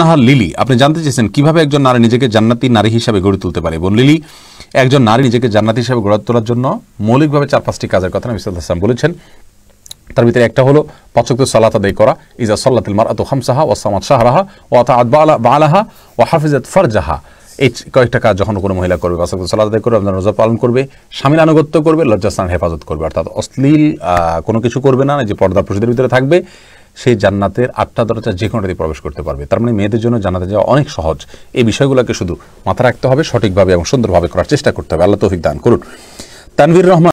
Naha lily আপনি জানতে চেয়েছেন কিভাবে একজন নারী নিজেকে জান্নাতি নারী হিসাবে গড়ে তুলতে পারে এবং লিলি একজন নারী নিজেকে জান্নাতি হিসাবে গড়ে তোলার জন্য মৌলিকভাবে চার পাঁচটি কাজের কথা নবী সাল্লাহ আসলাম বলেছেন তার ভিতরে একটা হলো পাচক সালাত আদায় করা ইজা সাল্লাতিল মার আত হামসাহা ও সামাদ শাহরাহা ও আতা বালাহা ও হাফিজাত ফারজাহা এই কয়েকটা কাজ যখন কোনো মহিলা করবে পাচক সালাত আদায় করবে আপনার রোজা পালন করবে স্বামীর আনুগত্য করবে লজ্জাস্থান হেফাজত করবে অর্থাৎ অশ্লীল কোনো কিছু করবে না যে পর্দা পুরুষদের ভিতরে থাকবে সেই জান্নাতের আটটা দরজা যে কোনোটাতে প্রবেশ করতে পারবে তার মানে মেয়েদের জন্য জান্নাতে যাওয়া অনেক সহজ এই বিষয়গুলোকে শুধু মাথা রাখতে হবে সঠিকভাবে এবং সুন্দরভাবে করার চেষ্টা করতে হবে আল্লাহ তৌফিক দান করুন তানভীর রহমান